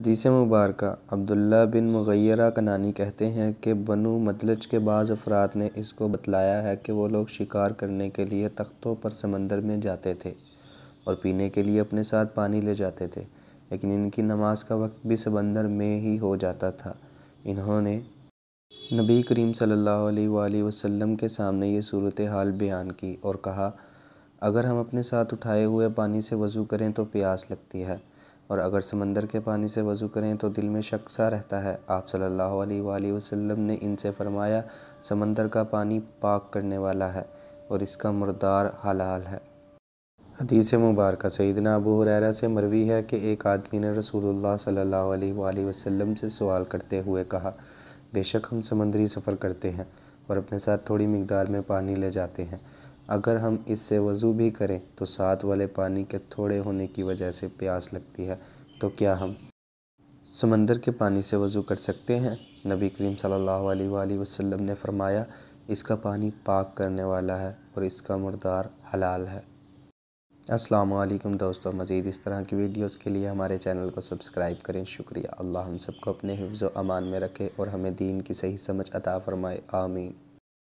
हदीस मुबारक अब्दुल्ला बिन मुगैरा कनानी कहते हैं कि बनु मतलज के बाज़ अफराद ने इसको बतलाया है कि वो लोग शिकार करने के लिए तख्तों पर समंदर में जाते थे और पीने के लिए अपने साथ पानी ले जाते थे लेकिन इनकी नमाज का वक्त भी समंदर में ही हो जाता था इन्होंने नबी करीम सल्लल्लाहु अलैहि वसल्लम के सामने ये सूरत हाल बयान की और कहा अगर हम अपने साथ उठाए हुए पानी से वज़ू करें तो प्यास लगती है और अगर समंदर के पानी से वज़ू करें तो दिल में शक सा रहता है आप सल्लल्लाहु अलैहि वसल्लम ने इनसे फरमाया समंदर का पानी पाक करने वाला है और इसका मुर्दार हलाल है हदीस मुबारक सईदना अबू हुरैरा से मरवी है कि एक आदमी ने रसूलुल्लाह सल्लल्लाहु अलैहि वसल्लम से सवाल करते हुए कहा बेशक हम समंदरी सफ़र करते हैं और अपने साथ थोड़ी मकदार में पानी ले जाते हैं अगर हम इससे वज़ू भी करें तो साथ वाले पानी के थोड़े होने की वजह से प्यास लगती है तो क्या हम समंदर के पानी से वज़ू कर सकते हैं नबी करीम सल्लल्लाहु अलैहि वसल्लम ने फरमाया इसका पानी पाक करने वाला है और इसका मुर्दार हलाल है अस्सलाम वालेकुम दोस्तों मज़ीद इस तरह की वीडियोस के लिए हमारे चैनल को सब्सक्राइब करें शुक्रिया अल्लाह हम सबको अपने हिफ्ज़ अमान में रखे और हमें दीन की सही समझ अता फ़रमाए आमीन